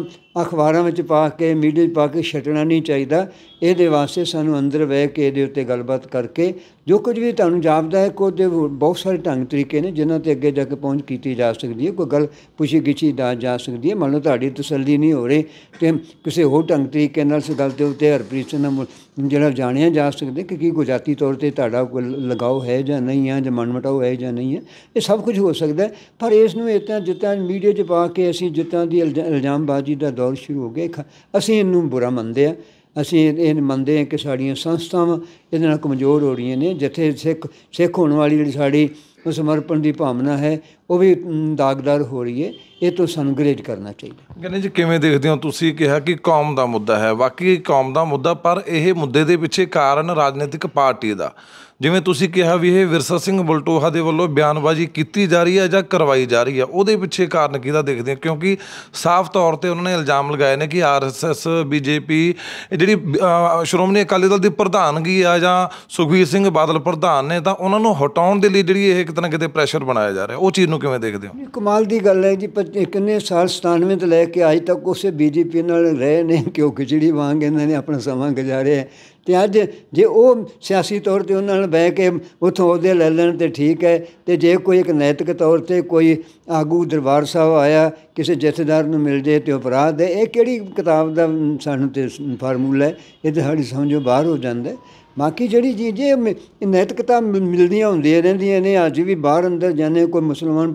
ਅਖਬਾਰਾਂ ਵਿੱਚ ਪਾ ਕੇ ਮੀਡੀਆ 'ਚ ਪਾ ਕੇ ਛੱਡਣਾ ਨਹੀਂ ਚਾਹੀਦਾ ਇਹਦੇ ਵਾਸਤੇ ਸਾਨੂੰ ਅੰਦਰ ਬਹਿ ਕੇ ਇਹਦੇ ਉੱਤੇ ਗੱਲਬਾਤ ਕਰਕੇ ਜੋ ਕੁਝ ਵੀ ਤੁਹਾਨੂੰ ਜਾਪਦਾ ਹੈ ਕੋ ਦੇ ਬਹੁਤ ਸਾਰੇ ਢੰਗ ਤਰੀਕੇ ਨੇ ਜਿਨ੍ਹਾਂ ਤੇ ਅੱਗੇ ਜਾ ਕੇ ਪਹੁੰਚ ਕੀਤੀ ਜਾ ਸਕਦੀ ਹੈ ਕੋਈ ਗੱਲ ਪੁੱਛੀ ਗਿੱਛੀ ਦਾ ਜਾ ਸਕਦੀ ਹੈ ਮੰਨ ਲਓ ਤੁਹਾਡੀ ਤਸੱਲੀ ਨਹੀਂ ਹੋ ਰਹੀ ਤੇ ਕਿਸੇ ਹੋਰ ਢੰਗ ਤਰੀਕੇ ਨਾਲ ਇਸ ਗੱਲ ਦੇ ਉੱਤੇ ਹਰਪ੍ਰੀਤ ਸਿੰਘ ਨਾਲ ਜਿਹੜਾ ਜਾਣਿਆ ਜਾ ਸਕਦੇ ਕਿ ਕੀ ਗੁਜਾਤੀ ਤੌਰ ਤੇ ਤੁਹਾਡਾ ਕੋਈ ਲਗਾਓ ਹੈ ਜਾਂ ਨਹੀਂ ਹੈ ਜਾਂ ਮਨਮਟਾਓ ਹੈ ਜਾਂ ਨਹੀਂ ਹੈ ਇਹ ਸਭ ਕੁਝ ਹੋ ਸਕਦਾ ਪਰ ਇਸ ਨੂੰ ਇਤਨਾ ਜਿੱਤਾਂ ਮੀਡੀਆ 'ਚ ਪਾ ਕੇ ਅਸੀਂ ਜਿੱਤਾਂ ਦੀ ਇਲਜ਼ਾਮਬਾਜ਼ੀ ਦਾ ਦੌਰ ਸ਼ੁਰੂ ਹੋ ਗਿਆ ਅਸੀਂ ਇਹਨੂੰ ਬੁਰਾ ਮੰਨਦੇ ਆ ਅਸੀਂ ਇਹ ਮੰਨਦੇ ਆ ਕਿ ਸਾਡੀਆਂ ਸੰਸਥਾਵਾਂ ਇਹਦੇ ਨਾਲ ਕਮਜ਼ੋਰ ਹੋ ਰਹੀਆਂ ਨੇ ਜਿੱਥੇ ਸਿੱਖ ਸਿੱਖ ਹੋਣ ਵਾਲੀ ਜਿਹੜੀ ਸਾਡੀ ਸਮਰਪਣ ਦੀ ਭਾਵਨਾ ਹੈ ਉਹ ਵੀ ਦਾਗਦਾਰ ਹੋ ਰਹੀ ਹੈ ਇਹ ਤੋਂ ਸੰਗ੍ਰਹਿਜ ਕਰਨਾ ਚਾਹੀਦਾ ਗਨੇ ਜੀ ਕਿਵੇਂ ਦੇਖਦੇ ਹੋ ਤੁਸੀਂ ਕਿਹਾ ਕਿ ਕੌਮ ਦਾ ਮੁੱਦਾ ਹੈ ਵਾਕਈ ਕੌਮ ਦਾ ਮੁੱਦਾ ਪਰ ਇਹ ਮੁੱਦੇ ਦੇ ਪਿੱਛੇ ਕਾਰਨ ਰਾਜਨੀਤਿਕ ਪਾਰਟੀ ਦਾ ਜਿਵੇਂ ਤੁਸੀਂ ਕਿਹਾ ਵੀ ਇਹ ਵਿਰਸਾ ਸਿੰਘ ਬਲਟੋਹਾ ਦੇ ਵੱਲੋਂ ਬਿਆਨਬਾਜ਼ੀ ਕੀਤੀ ਜਾ ਰਹੀ ਹੈ ਜਾਂ ਕਰਵਾਈ ਜਾ ਰਹੀ ਹੈ ਉਹਦੇ ਪਿੱਛੇ ਕਾਰਨ ਕਿਹਦਾ ਦੇਖਦੇ ਹਾਂ ਕਿਉਂਕਿ ਸਾਫ਼ ਤੌਰ ਤੇ ਉਹਨਾਂ ਨੇ ਇਲਜ਼ਾਮ ਲਗਾਏ ਨੇ ਕਿ ਆਰਐਸਐਸ ਬੀਜੇਪੀ ਜਿਹੜੀ ਸ਼੍ਰੋਮਣੀ ਅਕਾਲੀ ਦਲ ਦੀ ਪ੍ਰਧਾਨਗੀ ਆ ਜਾਂ ਸੁਖਵੀਰ ਸਿੰਘ ਬਾਦਲ ਪ੍ਰਧਾਨ ਨੇ ਤਾਂ ਉਹਨਾਂ ਨੂੰ ਹਟਾਉਣ ਦੇ ਲਈ ਜਿਹੜੀ ਇਹ ਇੱਕ ਤਰ੍ਹਾਂ ਕਿਤੇ ਪ੍ਰੈਸ਼ਰ ਬਣਾਇਆ ਜਾ ਰਿਹਾ ਉਹ ਚੀਜ਼ ਨੂੰ ਕਿਵੇਂ ਦੇਖਦੇ ਹੋ ਕਮਾਲ ਦੀ ਗੱਲ ਹੈ ਜੀ ਕਿੰਨੇ ਸਾਲ 97 ਤੋਂ ਲੈ ਕੇ ਅੱਜ ਤੱਕ ਉਸੇ ਬੀਜੇਪੀ ਨਾਲ ਰਹੇ ਨੇ ਕਿਉਂਕਿ ਜਿਹੜੀ ਵਾਂਗ ਇਹਨਾਂ ਨੇ ਆਪਣਾ ਸਮਾਂ ਗੁਜ਼ਾਰਿਆ ਤੇ ਅੱਜ ਜੇ ਉਹ ਸਿਆਸੀ ਤੌਰ ਤੇ ਉਹਨਾਂ ਨਾਲ ਬਹਿ ਕੇ ਉਥੋਂ ਉਹਦੇ ਲੈ ਲੈਣ ਤੇ ਠੀਕ ਹੈ ਤੇ ਜੇ ਕੋਈ ਇੱਕ ਨੈਤਿਕ ਤੌਰ ਤੇ ਕੋਈ ਆਗੂ ਦਰਬਾਰ ਸਾਹਿਬ ਆਇਆ ਕਿਸੇ ਜਥੇਦਾਰ ਨੂੰ ਮਿਲ ਜੇ ਤੇ ਅਪਰਾਧ ਹੈ ਇਹ ਕਿਹੜੀ ਕਿਤਾਬ ਦਾ ਸਾਨੂੰ ਤੇ ਫਾਰਮੂਲਾ ਹੈ ਇਹ ਤਾਂ ਸਾਡੀ ਸਮਝੋਂ ਬਾਹਰ ਹੋ ਜਾਂਦਾ ਬਾਕੀ ਜਿਹੜੀ ਚੀਜ਼ੇ ਨੈਤਿਕਤਾ ਮਿਲਦੀਆਂ ਹੁੰਦੀਆਂ ਰਹਿੰਦੀਆਂ ਨੇ ਅੱਜ ਵੀ ਬਾਹਰ ਅੰਦਰ ਜਾਂਦੇ ਕੋਈ ਮੁਸਲਮਾਨ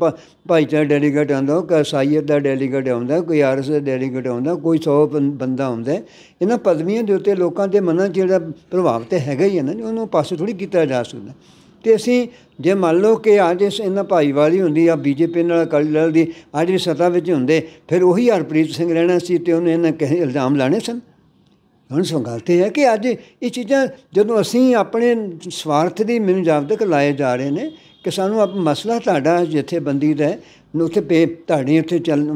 ਭਾਈਚਾਰਾ ਡੈਲੀਗੇਟ ਆਉਂਦਾ ਕੋਈ ਇਸਾਈਅਤ ਦਾ ਡੈਲੀਗੇਟ ਆਉਂਦਾ ਕੋਈ ਆਰਐਸ ਦਾ ਡੈਲੀਗੇਟ ਆਉਂਦਾ ਕੋਈ 100 ਬੰਦਾ ਆਉਂਦਾ ਇਹਨਾਂ ਪਦਵੀਆਂ ਦੇ ਉੱਤੇ ਲੋਕਾਂ ਦੇ ਮਨਾਂ 'ਚ ਜਿਹੜਾ ਪ੍ਰਭਾਵ ਤੇ ਹੈਗਾ ਹੀ ਹੈ ਨਾ ਉਹਨੂੰ ਪਾਸੇ ਥੋੜੀ ਕੀਤਾ ਜਾ ਸਕਦਾ ਤੇ ਅਸੀਂ ਜੇ ਮੰਨ ਲਓ ਕਿ ਅੱਜ ਇਸ ਇਹਨਾਂ ਭਾਈਵਾਲੀ ਹੁੰਦੀ ਆ ਬੀਜੇਪੀ ਨਾਲ ਕਾਲੀ ਲੜਦੀ ਅੱਜ ਵੀ ਸਤਾ ਵਿੱਚ ਹੁੰਦੇ ਫਿਰ ਉਹੀ ਹਰਪ੍ਰੀਤ ਸਿੰਘ ਰਹਿਣਾ ਸੀ ਤੇ ਉਹਨੇ ਇਹਨਾਂ ਇਲਜ਼ਾਮ ਲਾਣੇ ਸਨ ਹੁਣ ਗੱਲ ਤੇ ਹੈ ਕਿ ਅੱਜ ਇਹ ਚੀਜ਼ਾਂ ਜਦੋਂ ਅਸੀਂ ਆਪਣੇ ਸਵਾਰਥ ਦੀ ਮੈਨੂੰ ਜਾਪਦਾ ਕਿ ਲਾਏ ਜਾ ਰਹੇ ਨੇ ਕਿ ਸਾਨੂੰ ਆਪ ਮਸਲਾ ਤੁਹਾਡਾ ਜਿੱਥੇ ਬੰਦੀ ਦਾ ਉੱਥੇ ਪੇ ਤੁਹਾਡੇ ਉੱਥੇ ਚੱਲ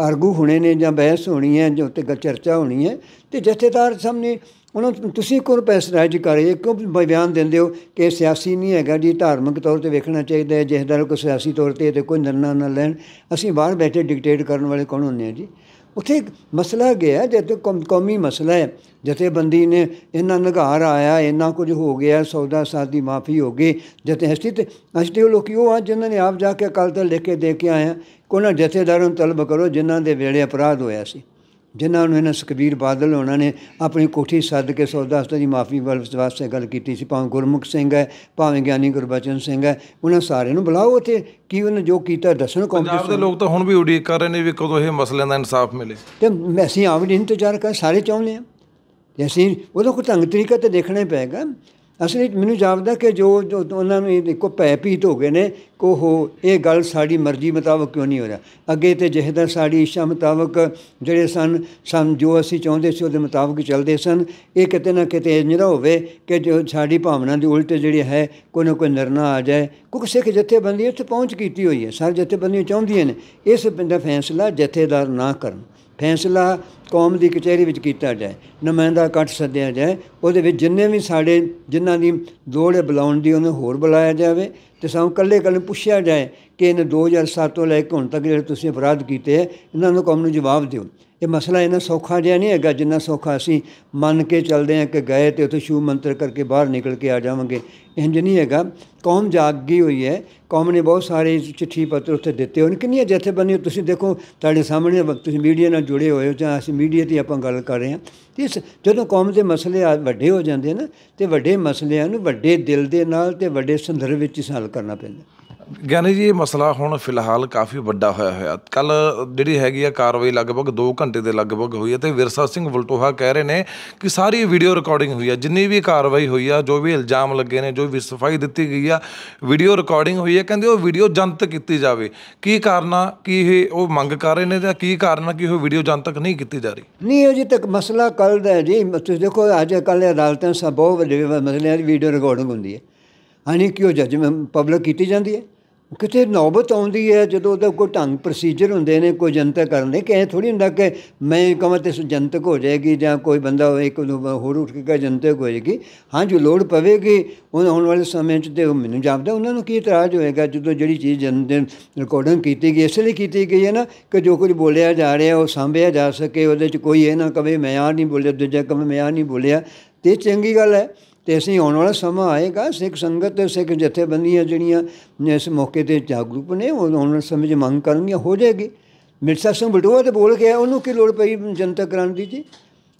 ਆਰਗੂ ਹੋਣੇ ਨੇ ਜਾਂ ਬਹਿਸ ਹੋਣੀ ਹੈ ਜਾਂ ਉੱਤੇ ਚਰਚਾ ਹੋਣੀ ਹੈ ਤੇ ਜਥੇਦਾਰ ਸਾਹਮਣੇ ਉਹਨਾਂ ਤੁਸੀਂ ਕੋਲ ਪੈਸਰਾਜ ਰਾਜ ਕਰੇ ਕਿਉਂ ਬਿਆਨ ਦਿੰਦੇ ਹੋ ਕਿ ਸਿਆਸੀ ਨਹੀਂ ਹੈਗਾ ਜੀ ਧਾਰਮਿਕ ਤੌਰ ਤੇ ਵੇਖਣਾ ਚਾਹੀਦਾ ਹੈ ਜਿਹਦਾ ਕੋ ਸਿਆਸੀ ਤੌਰ ਤੇ ਤੇ ਕੋਈ ਨਿਰਣਾ ਨਾ ਲੈਣ ਅਸੀਂ ਬਾਹਰ ਬੈਠੇ ਡਿਕਟੇਟ ਕਰਨ ਵਾਲੇ ਕੌਣ ਹੁੰਦੇ ਆ ਜੀ ਉੱਥੇ ਮਸਲਾ ਗਿਆ ਜਦੋਂ ਕੌਮੀ ਮਸਲਾ ਹੈ ਬੰਦੀ ਨੇ ਇਹਨਾਂ ਨਗਾਰ ਆਇਆ ਇਹਨਾਂ ਕੁਝ ਹੋ ਗਿਆ ਸੌਦਾ ਸਾਦੀ ਮਾਫੀ ਹੋ ਗਈ ਜਥੇ ਹਸਤੀ ਤੇ ਅਸਤੇ ਉਹ ਲੋਕੀ ਉਹ ਆ ਜਿਨ੍ਹਾਂ ਨੇ ਆਪ ਜਾ ਕੇ ਕੱਲ ਤੱਕ ਲੈ ਕੇ ਦੇ ਕੇ ਆਇਆ ਕੋਨਾ ਜਥੇਦਾਰਾਂ ਨੂੰ ਤਲਬ ਕਰੋ ਜਿਨ੍ਹਾਂ ਦੇ ਵੇਲੇ ਅਪਰਾਧ ਹੋਇਆ ਸੀ ਜਿਨ੍ਹਾਂ ਨੂੰ ਇਹਨਾਂ ਸੁਖਬੀਰ ਬਾਦਲ ਉਹਨਾਂ ਨੇ ਆਪਣੀ ਕੋਠੀ ਸੱਦ ਕੇ ਸੌਦਾਸਤਾ ਦੀ ਮਾਫੀ ਵਾਸਤੇ ਗੱਲ ਕੀਤੀ ਸੀ ਭਾਵੇਂ ਗੁਰਮੁਖ ਸਿੰਘ ਹੈ ਭਾਵੇਂ ਗਿਆਨੀ ਗੁਰਬਚਨ ਸਿੰਘ ਹੈ ਉਹਨਾਂ ਸਾਰਿਆਂ ਨੂੰ ਬੁਲਾਓ ਉੱਥੇ ਕੀ ਉਹਨੇ ਜੋ ਕੀਤਾ ਦੱਸਣ ਕੰਪਨੀ ਦੇ ਲੋਕ ਤਾਂ ਹੁਣ ਵੀ ਉਡੀਕ ਕਰ ਰਹੇ ਨੇ ਵੀ ਕਦੋਂ ਇਹ ਮਸਲਿਆਂ ਦਾ ਇਨਸਾਫ ਮਿਲੇ ਤੇ ਅਸੀਂ ਆਮ ਵੀ ਇੰਤਜ਼ਾਰ ਕਰ ਸਾਰੇ ਚਾਹੁੰਦੇ ਆ ਤੇ ਅਸੀਂ ਉਹਦਾ ਕੋਈ ਤੰਗ ਤਰੀਕਾ ਤੇ ਦੇਖਣਾ ਪਏਗਾ ਅਸਲ ਵਿੱਚ ਮੈਨੂੰ ਜਾਪਦਾ ਕਿ ਜੋ ਉਹਨਾਂ ਨੂੰ ਇੱਕੋ ਭੈ ਪੀਤ ਹੋ ਗਏ ਨੇ ਕੋਹੋ ਇਹ ਗੱਲ ਸਾਡੀ ਮਰਜ਼ੀ ਮੁਤਾਬਕ ਕਿਉਂ ਨਹੀਂ ਹੋ ਰਿਹਾ ਅੱਗੇ ਤੇ ਜਿਹਦਾ ਸਾਡੀ ਇੱਛਾ ਮੁਤਾਬਕ ਜਿਹੜੇ ਸਨ ਸਮ ਜੋ ਅਸੀਂ ਚਾਹੁੰਦੇ ਸੀ ਉਹਦੇ ਮੁਤਾਬਕ ਚੱਲਦੇ ਸਨ ਇਹ ਕਿਤੇ ਨਾ ਕਿਤੇ ਇੰਜ ਨਾ ਹੋਵੇ ਕਿ ਜੋ ਸਾਡੀ ਭਾਵਨਾ ਦੇ ਉਲਟ ਜਿਹੜੀ ਹੈ ਕੋਈ ਨਾ ਕੋਈ ਨਿਰਣਾ ਆ ਜਾਏ ਕਿਉਂਕਿ ਸਿੱਖ ਜਥੇਬੰਦੀਆਂ ਉੱਥੇ ਪਹੁੰਚ ਕੀਤੀ ਹੋਈ ਹੈ ਸਾਰੇ ਜਥੇਬੰਦੀਆਂ ਚਾਹੁੰਦੀਆਂ ਨੇ ਇਸ ਦਾ ਫੈਸਲਾ ਜਥੇਦਾਰ ਨਾ ਕਰਨ ਫੈਸਲਾ ਕੌਮ ਦੀ ਕਚਹਿਰੀ ਵਿੱਚ ਕੀਤਾ ਜਾਏ ਨਮਾਇੰਦਾ ਕੱਟ ਸੱਦਿਆ ਜਾਏ ਉਹਦੇ ਵਿੱਚ ਜਿੰਨੇ ਵੀ ਸਾਡੇ ਜਿਨ੍ਹਾਂ ਦੀ ਲੋੜ ਹੈ ਬੁਲਾਉਣ ਦੀ ਉਹਨੂੰ ਹੋਰ ਬੁਲਾਇਆ ਜਾਵੇ ਤੇ ਸਾਨੂੰ ਕੱਲੇ ਕੱਲੇ ਪੁੱਛਿਆ ਜਾਏ ਕਿ ਇਹਨੇ 2007 ਤੋਂ ਲੈ ਕੇ ਹੁਣ ਤੱਕ ਜਿਹੜੇ ਤੁਸੀਂ ਅਪਰਾਧ ਕੀਤੇ ਇਹਨਾਂ ਨੂੰ ਕੌਮ ਨੂੰ ਜਵਾਬ ਦਿਓ ਇਹ ਮਸਲਾ ਇਹਨਾਂ ਸੌਖਾ ਜਿਹਾ ਨਹੀਂ ਹੈਗਾ ਜਿੰਨਾ ਸੌਖਾ ਅਸੀਂ ਮੰਨ ਕੇ ਚੱਲਦੇ ਹਾਂ ਕਿ ਗਏ ਤੇ ਉੱਥੇ ਸ਼ੂ ਮੰਤਰ ਕਰਕੇ ਬਾਹਰ ਨਿਕਲ ਕੇ ਆ ਜਾਵਾਂਗੇ ਇੰਜ ਨਹੀਂ ਹੈਗਾ ਕੌਮ ਜਾਗ ਗਈ ਹੋਈ ਹੈ ਕੌਮ ਨੇ ਬਹੁਤ ਸਾਰੇ ਚਿੱਠੀ ਪੱਤਰ ਉੱਥੇ ਦਿੱਤੇ ਹੋਣ ਕਿੰਨੀਆਂ ਜਥੇਬੰਦੀਆਂ ਤੁਸੀਂ ਦੇਖੋ ਤੁਹਾਡੇ ਸਾਹਮਣੇ ਤੁਸੀਂ ਮੀਡੀਆ ਨਾਲ ਜੁੜੇ ਹੋਏ ਹੋ ਜਾਂ ਅਸੀਂ ਮੀਡੀਆ ਤੇ ਆਪਾਂ ਗੱਲ ਕਰ ਰਹੇ ਹਾਂ ਇਸ ਜਦੋਂ ਕੌਮ ਦੇ ਮਸਲੇ ਵੱਡੇ ਹੋ ਜਾਂਦੇ ਨੇ ਤੇ ਵੱਡੇ ਮਸਲਿਆਂ ਨੂੰ ਵੱਡੇ ਦਿਲ ਦੇ ਨਾਲ ਤੇ ਵੱਡੇ ਸੰਦਰਭ ਵਿੱਚ ਹੱਲ ਕਰਨਾ ਪੈਂਦਾ ਗਿਆਨੀ ਜੀ ਇਹ ਮਸਲਾ ਹੁਣ ਫਿਲਹਾਲ ਕਾਫੀ ਵੱਡਾ ਹੋਇਆ ਹੋਇਆ ਕੱਲ ਜਿਹੜੀ ਹੈਗੀ ਆ ਕਾਰਵਾਈ ਲਗਭਗ 2 ਘੰਟੇ ਦੇ ਲਗਭਗ ਹੋਈ ਹੈ ਤੇ ਵਿਰਸਾ ਸਿੰਘ ਬਲਟੋਹਾ ਕਹਿ ਰਹੇ ਨੇ ਕਿ ਸਾਰੀ ਵੀਡੀਓ ਰਿਕਾਰਡਿੰਗ ਹੋਈ ਆ ਜਿੰਨੀ ਵੀ ਕਾਰਵਾਈ ਹੋਈ ਆ ਜੋ ਵੀ ਇਲਜ਼ਾਮ ਲੱਗੇ ਨੇ ਜੋ ਵੀ ਸਫਾਈ ਦਿੱਤੀ ਗਈ ਆ ਵੀਡੀਓ ਰਿਕਾਰਡਿੰਗ ਹੋਈ ਹੈ ਕਹਿੰਦੇ ਉਹ ਵੀਡੀਓ ਜਨਤਕ ਕੀਤੀ ਜਾਵੇ ਕੀ ਕਾਰਨਾ ਕੀ ਇਹ ਉਹ ਮੰਗ ਕਰ ਰਹੇ ਨੇ ਜਾਂ ਕੀ ਕਾਰਨਾ ਕਿ ਉਹ ਵੀਡੀਓ ਜਨਤਕ ਨਹੀਂ ਕੀਤੀ ਜਾ ਰਹੀ ਨਹੀਂ ਜੀ ਤੱਕ ਮਸਲਾ ਕੱਲ ਦਾ ਜੀ ਤੁਸੀਂ ਦੇਖੋ ਅੱਜ ਕੱਲ ਅਦਾਲਤਾਂ ਸਭ ਬਹੁਤ ਵੱਡੇ ਮਸਲੇ ਆ ਵੀਡੀਓ ਰਿਕਾਰਡਿੰਗ ਹੁੰਦੀ ਹੈ ਹਣੀ ਕਿਉਂ ਜੱਜ ਪਬਲਿਕ ਕੀਤੀ ਜਾਂਦੀ ਹੈ ਕਿਤੇ ਨੌਬਤ ਆਉਂਦੀ ਹੈ ਜਦੋਂ ਉਹਦਾ ਕੋਈ ਢੰਗ ਪ੍ਰੋਸੀਜਰ ਹੁੰਦੇ ਨੇ ਕੋਈ ਜਨਤਕ ਕਰਨ ਦੇ ਕਿ ਥੋੜੀ ਹੁੰਦਾ ਕਿ ਮੈਂ ਕਹਾਂ ਤੇ ਜਨਤਕ ਹੋ ਜਾਏਗੀ ਜਾਂ ਕੋਈ ਬੰਦਾ ਇੱਕ ਹੋਰ ਉੱਠ ਕੇ ਕਹੇ ਜਨਤਕ ਹੋ ਜਾਏਗੀ ਹਾਂ ਜੋ ਲੋੜ ਪਵੇਗੀ ਉਹ ਆਉਣ ਵਾਲੇ ਸਮੇਂ 'ਚ ਤੇ ਮੈਨੂੰ ਜਾਪਦਾ ਉਹਨਾਂ ਨੂੰ ਕੀ ਇਤਰਾਜ਼ ਹੋਏਗਾ ਜਦੋਂ ਜਿਹੜੀ ਚੀਜ਼ ਜਨਤਕ ਰਿਕਾਰਡਿੰਗ ਕੀਤੀ ਗਈ ਇਸ ਲਈ ਕੀਤੀ ਗਈ ਹੈ ਨਾ ਕਿ ਜੋ ਕੁਝ ਬੋਲਿਆ ਜਾ ਰਿਹਾ ਉਹ ਸਾਂਭਿਆ ਜਾ ਸਕੇ ਉਹਦੇ 'ਚ ਕੋਈ ਇਹ ਨਾ ਕਵੇ ਮੈਂ ਆ ਨਹੀਂ ਬੋਲਿਆ ਦੂਜਾ ਕਵੇ ਮੈਂ ਆ ਨਹੀਂ ਬੋਲਿਆ ਤੇ ਚੰਗੀ ਗੱਲ ਹੈ ਤੇ ਅਸੀਂ ਆਉਣ ਵਾਲਾ ਸਮਾਂ ਆਏਗਾ ਸਿੱਖ ਸੰਗਤ ਤੇ ਸਿੱਖ ਜਥੇਬੰਦੀਆਂ ਜਿਹੜੀਆਂ ਇਸ ਮੌਕੇ ਤੇ ਜਾਗਰੂਕ ਨੇ ਉਹ ਆਉਣ ਸਮਝ ਸਮੇਂ ਮੰਗ ਕਰਨਗੀਆਂ ਹੋ ਜਾਏਗੀ ਮਿਰਸਾ ਸਿੰਘ ਬਟੂਆ ਤੇ ਬੋਲ ਕੇ ਉਹਨੂੰ ਕੀ ਲੋੜ ਪਈ ਜਨਤਕ ਕਰਨ ਦੀ